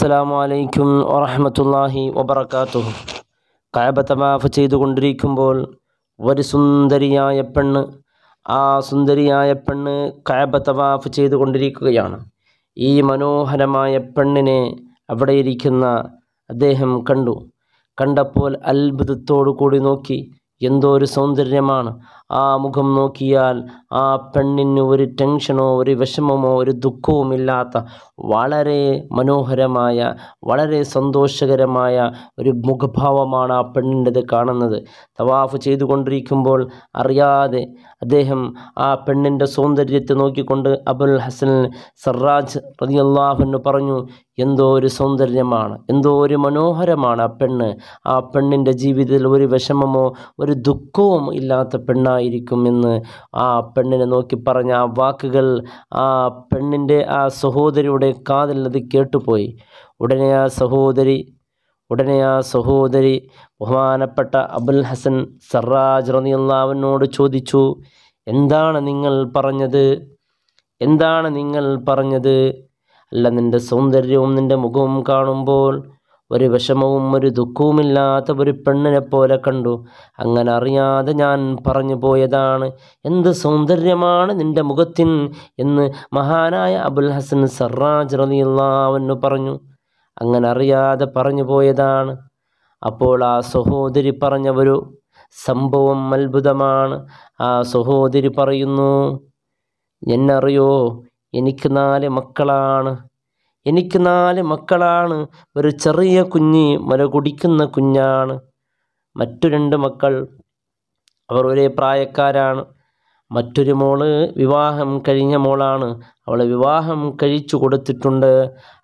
അസ്സലാമു അലൈക്കും വറഹമത്തല്ലാഹി വബർക്കാത്തു കായബത്തമാഫ് ചെയ്തുകൊണ്ടിരിക്കുമ്പോൾ ഒരു സുന്ദരിയായ പെണ്ണ് ആ സുന്ദരിയായ പെണ്ണ് കായബത്തമാഫ് ചെയ്തുകൊണ്ടിരിക്കുകയാണ് ഈ മനോഹരമായ പെണ്ണിനെ അവിടെ ഇരിക്കുന്ന അദ്ദേഹം കണ്ടു കണ്ടപ്പോൾ അത്ഭുതത്തോടു കൂടി നോക്കി എന്തോ ഒരു സൗന്ദര്യമാണ് ആ മുഖം നോക്കിയാൽ ആ പെണ്ണിന് ഒരു ടെൻഷനോ ഒരു വിഷമമോ ഒരു ദുഃഖവുമില്ലാത്ത വളരെ മനോഹരമായ വളരെ സന്തോഷകരമായ ഒരു മുഖഭാവമാണ് ആ പെണ്ണിൻ്റെത് കാണുന്നത് തവാഫ് ചെയ്തുകൊണ്ടിരിക്കുമ്പോൾ അറിയാതെ അദ്ദേഹം ആ പെണ്ണിൻ്റെ സൗന്ദര്യത്തെ നോക്കിക്കൊണ്ട് അബുൽ ഹസൻ സർറാജ് റതിയല്ലാഹുന്ന് പറഞ്ഞു എന്തോ ഒരു സൗന്ദര്യമാണ് എന്തോ ഒരു മനോഹരമാണ് ആ പെണ്ണ് ആ പെണ്ണിൻ്റെ ജീവിതത്തിൽ ഒരു വിഷമമോ ഒരു ഒരു ദുഃഖവും ഇല്ലാത്ത പെണ്ണായിരിക്കും എന്ന് ആ പെണ്ണിനെ നോക്കി പറഞ്ഞ ആ വാക്കുകൾ ആ പെണ്ണിൻ്റെ ആ സഹോദരിയുടെ കാതിൽ അത് കേട്ടുപോയി ഉടനെ ആ സഹോദരി ഉടനെ ആ സഹോദരി ബഹുമാനപ്പെട്ട അബുൽ ഹസൻ സറാജ് റനിയുള്ളവനോട് ചോദിച്ചു എന്താണ് നിങ്ങൾ പറഞ്ഞത് എന്താണ് നിങ്ങൾ പറഞ്ഞത് അല്ല നിൻ്റെ സൗന്ദര്യവും നിൻ്റെ മുഖവും കാണുമ്പോൾ ഒരു വിഷമവും ഒരു ദുഃഖവുമില്ലാത്ത ഒരു പെണ്ണിനെ പോലെ കണ്ടു അങ്ങനെ അറിയാതെ ഞാൻ പറഞ്ഞു പോയതാണ് എന്ത് സൗന്ദര്യമാണ് നിന്റെ മുഖത്തിൻ എന്ന് മഹാനായ അബുൽ ഹസൻ സർറാജ് റലിയുള്ളവെന്ന് പറഞ്ഞു അങ്ങനെ അറിയാതെ പറഞ്ഞു പോയതാണ് അപ്പോൾ ആ സഹോദരി പറഞ്ഞ ഒരു സംഭവം അത്ഭുതമാണ് ആ സഹോദരി പറയുന്നു എന്നറിയോ എനിക്ക് നാല് മക്കളാണ് എനിക്ക് നാല് മക്കളാണ് ഒരു ചെറിയ കുഞ്ഞ് മുല കുടിക്കുന്ന കുഞ്ഞാണ് മറ്റു രണ്ട് മക്കൾ അവർ ഒരേ പ്രായക്കാരാണ് മറ്റൊരു മോള് വിവാഹം കഴിഞ്ഞ മോളാണ് അവളെ വിവാഹം കഴിച്ചു കൊടുത്തിട്ടുണ്ട്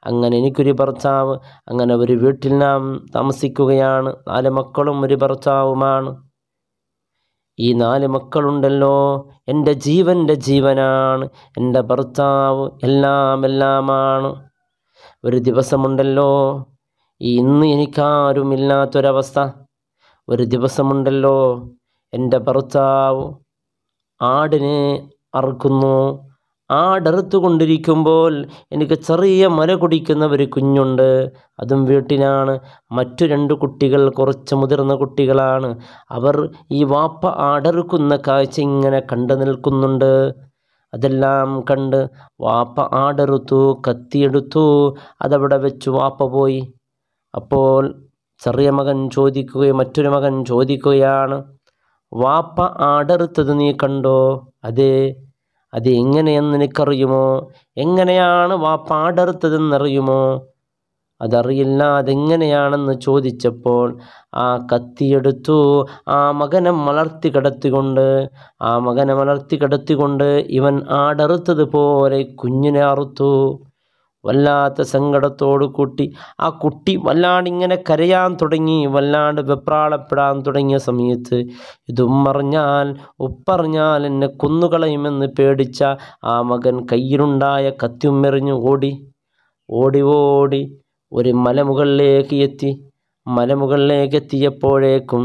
അങ്ങനെ എനിക്കൊരു ഭർത്താവ് അങ്ങനെ ഒരു വീട്ടിൽ നാം താമസിക്കുകയാണ് നാല് മക്കളും ഒരു ഭർത്താവുമാണ് ഈ നാല് മക്കളുണ്ടല്ലോ എൻ്റെ ജീവൻ്റെ ജീവനാണ് എൻ്റെ ഭർത്താവ് എല്ലാം എല്ലാമാണ് ഒരു ദിവസമുണ്ടല്ലോ ഇന്ന് എനിക്കാരുമില്ലാത്തൊരവസ്ഥ ഒരു ദിവസമുണ്ടല്ലോ എൻ്റെ ഭർത്താവ് ആടിനെ അറുക്കുന്നു ആടറുത്തുകൊണ്ടിരിക്കുമ്പോൾ എനിക്ക് ചെറിയ മര കുടിക്കുന്ന ഒരു കുഞ്ഞുണ്ട് അതും വീട്ടിലാണ് മറ്റു രണ്ട് കുട്ടികൾ കുറച്ച് മുതിർന്ന കുട്ടികളാണ് അവർ ഈ വാപ്പ ആടറുക്കുന്ന കാഴ്ച ഇങ്ങനെ കണ്ടു നിൽക്കുന്നുണ്ട് അതെല്ലാം കണ്ട് വാപ്പ ആടെറുത്തു കത്തിയെടുത്തു അതവിടെ വെച്ചു വാപ്പ പോയി അപ്പോൾ ചെറിയ മകൻ ചോദിക്കുകയും മറ്റൊരു മകൻ ചോദിക്കുകയാണ് വാപ്പ ആടെറുത്തത് നീ കണ്ടോ അതെ അത് എങ്ങനെയെന്ന് എനിക്കറിയുമോ എങ്ങനെയാണ് വാപ്പ ആടെറുത്തതെന്നറിയുമോ അതറിയില്ല അതെങ്ങനെയാണെന്ന് ചോദിച്ചപ്പോൾ ആ കത്തിയെടുത്തു ആ മകനെ മലർത്തി കിടത്തിക്കൊണ്ട് ആ മകനെ മലർത്തി കിടത്തിക്കൊണ്ട് ഇവൻ ആടറുത്തതുപോലെ കുഞ്ഞിനെ അറുത്തു വല്ലാത്ത സങ്കടത്തോടു കൂട്ടി ആ കുട്ടി വല്ലാണ്ടിങ്ങനെ കരയാൻ തുടങ്ങി വല്ലാണ്ട് വെപ്രാളപ്പെടാൻ തുടങ്ങിയ സമയത്ത് ഇതുമ്മറിഞ്ഞാൽ ഉപ്പറിഞ്ഞാൽ എന്നെ കുന്നുകളയുമെന്ന് പേടിച്ച ആ മകൻ കയ്യിലുണ്ടായ കത്തിയുമെറിഞ്ഞു ഓടി ഓടി ഓടി ഒരു മലമുകളിലേക്ക് എത്തി മലമുകളിലേക്ക് എത്തിയപ്പോഴേക്കും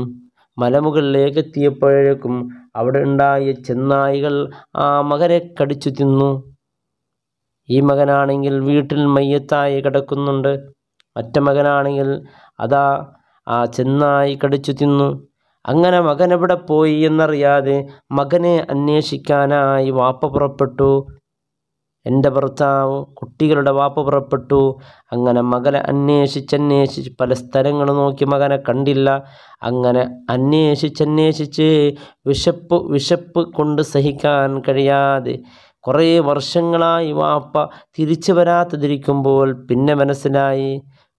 മലമുകളിലേക്ക് എത്തിയപ്പോഴേക്കും അവിടെ ഉണ്ടായ ചെന്നായികൾ ആ മകരെ കടിച്ചു തിന്നു ഈ മകനാണെങ്കിൽ വീട്ടിൽ മയ്യത്തായി കിടക്കുന്നുണ്ട് മറ്റേ മകനാണെങ്കിൽ അതാ ആ ചെന്നായി കടിച്ചു തിന്നു അങ്ങനെ മകൻ എവിടെ പോയി എന്നറിയാതെ മകനെ അന്വേഷിക്കാനായി വാപ്പ പുറപ്പെട്ടു എൻ്റെ ഭർത്താവ് കുട്ടികളുടെ വാപ്പ പുറപ്പെട്ടു അങ്ങനെ മകനെ അന്വേഷിച്ചന്വേഷിച്ച് പല സ്ഥലങ്ങൾ നോക്കി മകനെ കണ്ടില്ല അങ്ങനെ അന്വേഷിച്ചന്വേഷിച്ച് വിശപ്പ് വിശപ്പ് കൊണ്ട് സഹിക്കാൻ കഴിയാതെ കുറേ വർഷങ്ങളായി വാപ്പ തിരിച്ചു വരാത്തതിരിക്കുമ്പോൾ പിന്നെ മനസ്സിലായി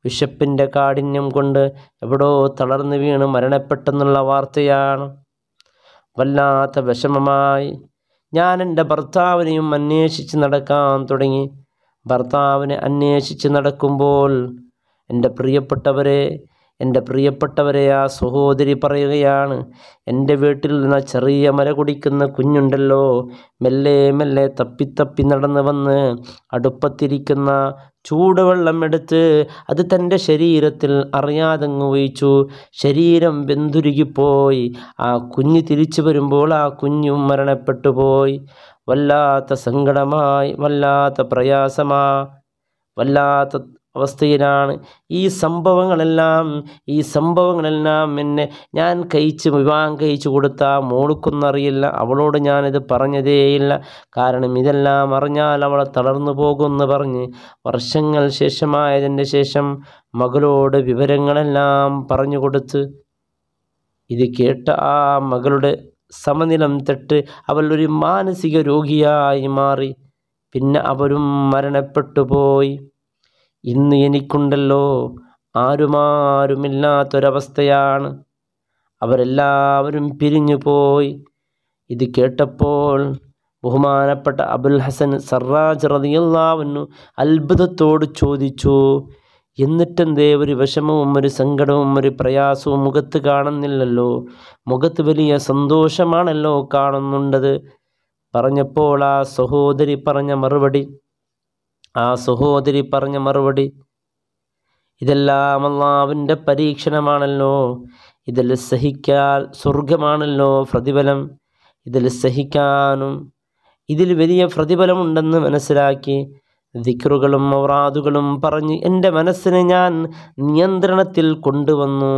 വിശപ്പിൻ്റെ കാഠിന്യം കൊണ്ട് എവിടോ തളർന്നു വീണ് മരണപ്പെട്ടെന്നുള്ള വാർത്തയാണ് വല്ലാത്ത വിഷമമായി ഞാൻ എൻ്റെ ഭർത്താവിനെയും അന്വേഷിച്ച് നടക്കാൻ തുടങ്ങി ഭർത്താവിനെ അന്വേഷിച്ച് നടക്കുമ്പോൾ എൻ്റെ പ്രിയപ്പെട്ടവരെ എൻ്റെ പ്രിയപ്പെട്ടവരെ ആ സഹോദരി പറയുകയാണ് എൻ്റെ വീട്ടിൽ നിന്ന് ചെറിയ മല കുടിക്കുന്ന കുഞ്ഞുണ്ടല്ലോ മെല്ലെ മെല്ലെ തപ്പിത്തപ്പി നടന്ന് വന്ന് അടുപ്പത്തിരിക്കുന്ന ചൂടുവെള്ളം എടുത്ത് അത് തൻ്റെ ശരീരത്തിൽ അറിയാതങ്ങ് ഒഴിച്ചു ശരീരം വെന്തുരുകിപ്പോയി ആ കുഞ്ഞ് തിരിച്ചു വരുമ്പോൾ ആ കുഞ്ഞും മരണപ്പെട്ടു പോയി വല്ലാത്ത സങ്കടമായി വല്ലാത്ത പ്രയാസമാ വല്ലാത്ത അവസ്ഥയിലാണ് ഈ സംഭവങ്ങളെല്ലാം ഈ സംഭവങ്ങളെല്ലാം എന്നെ ഞാൻ കഴിച്ച് വിവാഹം കഴിച്ചു കൊടുത്ത മോളുക്കൊന്നറിയില്ല അവളോട് ഞാനിത് പറഞ്ഞതേയില്ല കാരണം ഇതെല്ലാം അറിഞ്ഞാൽ അവളെ തളർന്നു പോകുമെന്ന് പറഞ്ഞ് വർഷങ്ങൾ ശേഷമായതിൻ്റെ ശേഷം മകളോട് വിവരങ്ങളെല്ലാം പറഞ്ഞു കൊടുത്ത് ഇത് കേട്ട ആ മകളുടെ സമനിലം തെട്ട് അവൾ ഒരു മാനസിക രോഗിയായി മാറി പിന്നെ അവരും മരണപ്പെട്ടു പോയി ഇന്ന് എനിക്കുണ്ടല്ലോ ആരുമാരുമില്ലാത്തൊരവസ്ഥയാണ് അവരെല്ലാവരും പിരിഞ്ഞു പോയി ഇത് കേട്ടപ്പോൾ ബഹുമാനപ്പെട്ട അബുൽ ഹസൻ സർറാജ് റതിയല്ലാവുന്നു അത്ഭുതത്തോട് ചോദിച്ചു എന്നിട്ടെന്തേ ഒരു വിഷമവും ഒരു സങ്കടവും ഒരു പ്രയാസവും മുഖത്ത് കാണുന്നില്ലല്ലോ മുഖത്ത് വലിയ സന്തോഷമാണല്ലോ കാണുന്നുണ്ടത് പറഞ്ഞപ്പോൾ ആ സഹോദരി പറഞ്ഞ മറുപടി ആ സഹോദരി പറഞ്ഞ മറുപടി ഇതെല്ലാം അള്ളാവിൻ്റെ പരീക്ഷണമാണല്ലോ ഇതിൽ സഹിക്കാൻ സ്വർഗമാണല്ലോ പ്രതിഫലം ഇതിൽ സഹിക്കാനും ഇതിൽ വലിയ പ്രതിഫലമുണ്ടെന്ന് മനസ്സിലാക്കി ദിക്റുകളും ഔറാദുകളും പറഞ്ഞ് എൻ്റെ മനസ്സിനെ ഞാൻ നിയന്ത്രണത്തിൽ കൊണ്ടുവന്നു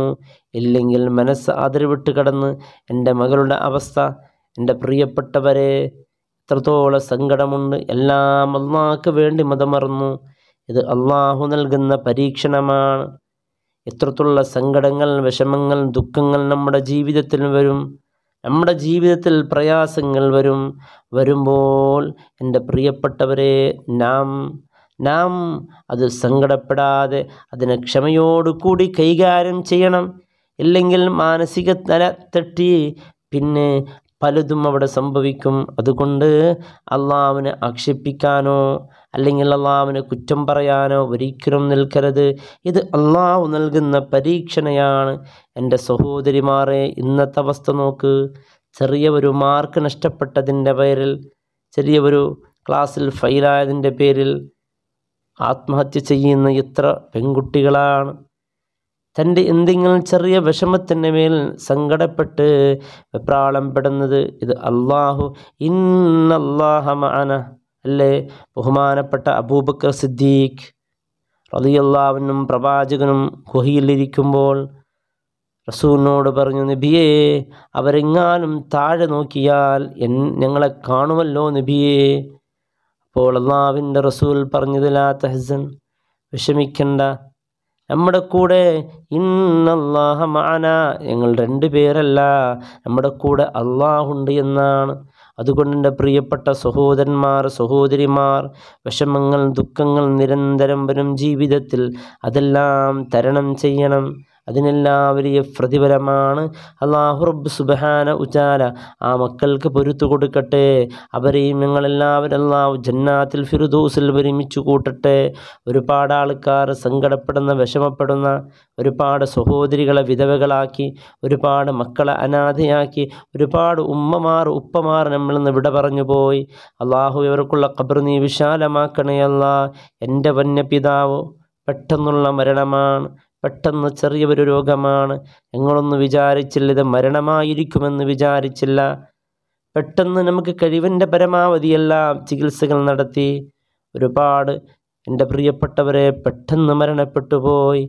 ഇല്ലെങ്കിൽ മനസ്സ് അതിർവിട്ട് കടന്ന് എൻ്റെ മകളുടെ അവസ്ഥ എൻ്റെ പ്രിയപ്പെട്ടവരെ എത്രത്തോളം സങ്കടമുണ്ട് എല്ലാം അള്ളാഹ്ക്ക് വേണ്ടി മതമറന്നു ഇത് അള്ളാഹു നൽകുന്ന പരീക്ഷണമാണ് എത്രത്തുള്ള സങ്കടങ്ങൾ വിഷമങ്ങൾ ദുഃഖങ്ങൾ നമ്മുടെ ജീവിതത്തിൽ വരും നമ്മുടെ ജീവിതത്തിൽ പ്രയാസങ്ങൾ വരും വരുമ്പോൾ എൻ്റെ പ്രിയപ്പെട്ടവരെ നാം നാം അത് സങ്കടപ്പെടാതെ അതിനെ ക്ഷമയോടുകൂടി കൈകാര്യം ചെയ്യണം ഇല്ലെങ്കിൽ മാനസിക തല തട്ടി പിന്നെ പലതും അവിടെ സംഭവിക്കും അതുകൊണ്ട് അള്ളാഹുവിനെ ആക്ഷേപിക്കാനോ അല്ലെങ്കിൽ അള്ളാഹുവിനെ കുറ്റം പറയാനോ ഒരിക്കലും നിൽക്കരുത് ഇത് അള്ളാഹു നൽകുന്ന പരീക്ഷണയാണ് എൻ്റെ സഹോദരിമാരെ ഇന്നത്തെ അവസ്ഥ നോക്ക് ചെറിയ ഒരു മാർക്ക് നഷ്ടപ്പെട്ടതിൻ്റെ പേരിൽ ചെറിയ ഒരു ക്ലാസ്സിൽ ഫെയിലായതിൻ്റെ പേരിൽ ആത്മഹത്യ ചെയ്യുന്ന എത്ര പെൺകുട്ടികളാണ് തൻ്റെ എന്തെങ്കിലും ചെറിയ വിഷമത്തിൻ്റെ മേൽ സങ്കടപ്പെട്ട് വെപ്രാളം പെടുന്നത് ഇത് അള്ളാഹു ഇന്നല്ലാഹമാന അല്ലേ ബഹുമാനപ്പെട്ട അബൂബക്കർ സിദ്ദീഖ് റതിയല്ലാവിനും പ്രവാചകനും ഗുഹയിലിരിക്കുമ്പോൾ റസൂലിനോട് പറഞ്ഞു നബിയേ അവരെങ്ങാനും താഴെ നോക്കിയാൽ എൻ ഞങ്ങളെ കാണുമല്ലോ നബിയേ അപ്പോൾ അള്ളാവിൻ്റെ റസൂൽ പറഞ്ഞതിലാ തഹസൻ വിഷമിക്കണ്ട നമ്മുടെ കൂടെ ഇന്നല്ലാഹ ഞങ്ങൾ രണ്ട് പേരല്ല നമ്മുടെ കൂടെ അള്ളാഹുണ്ട് എന്നാണ് അതുകൊണ്ട് എൻ്റെ പ്രിയപ്പെട്ട സഹോദരന്മാർ സഹോദരിമാർ വിഷമങ്ങൾ ദുഃഖങ്ങൾ നിരന്തരം വരും ജീവിതത്തിൽ അതെല്ലാം തരണം ചെയ്യണം അതിനെല്ലാവരെയും പ്രതിഫലമാണ് അള്ളാഹുറബ് സുബഹാന ഉചാല ആ മക്കൾക്ക് പൊരുത്തു കൊടുക്കട്ടെ അവരെയും ഞങ്ങളെല്ലാവരും അള്ളാഹു ജന്നാത്തിൽ ഫിറുദൂസിൽ ഒരുമിച്ച് കൂട്ടട്ടെ ഒരുപാട് ആൾക്കാർ സങ്കടപ്പെടുന്ന വിഷമപ്പെടുന്ന ഒരുപാട് സഹോദരികളെ വിധവകളാക്കി ഒരുപാട് മക്കളെ അനാഥയാക്കി ഒരുപാട് ഉമ്മമാർ ഉപ്പമാർ നമ്മളിൽ നിന്ന് വിട പറഞ്ഞു പോയി അള്ളാഹു ഇവർക്കുള്ള ഖബർ നീ വിശാലമാക്കണേ അല്ല എൻ്റെ വന്യപിതാവ് പെട്ടെന്നുള്ള മരണമാണ് പെട്ടെന്ന് ചെറിയൊരു രോഗമാണ് ഞങ്ങളൊന്നും വിചാരിച്ചില്ല ഇത് മരണമായിരിക്കുമെന്ന് വിചാരിച്ചില്ല പെട്ടെന്ന് നമുക്ക് കഴിവിൻ്റെ പരമാവധി എല്ലാം ചികിത്സകൾ നടത്തി ഒരുപാട് എൻ്റെ പ്രിയപ്പെട്ടവരെ പെട്ടെന്ന് മരണപ്പെട്ടു പോയി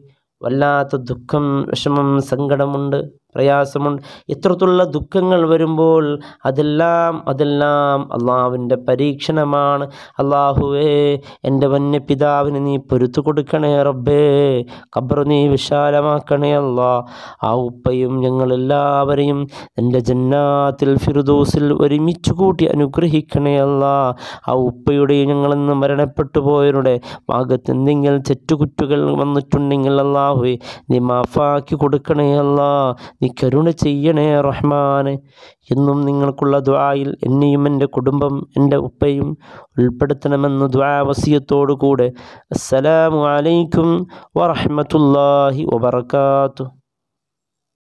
വല്ലാത്ത ദുഃഖം വിഷമം സങ്കടമുണ്ട് പ്രയാസമുണ്ട് ഇത്തരത്തിലുള്ള ദുഃഖങ്ങൾ വരുമ്പോൾ അതെല്ലാം അതെല്ലാം അള്ളാഹുവിൻ്റെ പരീക്ഷണമാണ് അള്ളാഹുവേ എൻ്റെ വന്യ പിതാവിന് നീ പൊരുത്തു കൊടുക്കണേ റബ്ബേ ഖബർ നീ വിശാലമാക്കണേ അല്ലാ ആ ഉപ്പയും ഞങ്ങളെല്ലാവരെയും എൻ്റെ ജന്നാത്തിൽ ഫിറുദോസിൽ ഒരുമിച്ച് കൂട്ടി അനുഗ്രഹിക്കണേ അല്ലാ ആ ഉപ്പയുടെയും ഞങ്ങളെന്ന് മരണപ്പെട്ടു പോയവരുടെ ഭാഗത്ത് എന്തെങ്കിലും തെറ്റുകുറ്റുകൾ വന്നിട്ടുണ്ടെങ്കിൽ അല്ലാഹുവേ നീ മാഫാക്കി കൊടുക്കണേ അല്ലാ നീ കരുണ ചെയ്യണേ റഹ്മാന് എന്നും നിങ്ങൾക്കുള്ള ദ്വായിൽ എന്നെയും എൻ്റെ കുടുംബം എൻ്റെ ഉപ്പയും ഉൾപ്പെടുത്തണമെന്ന് കൂടെ അസ്സലാമു അലൈക്കും വറഹമത്തല്ലാഹി വബർക്കാത്തു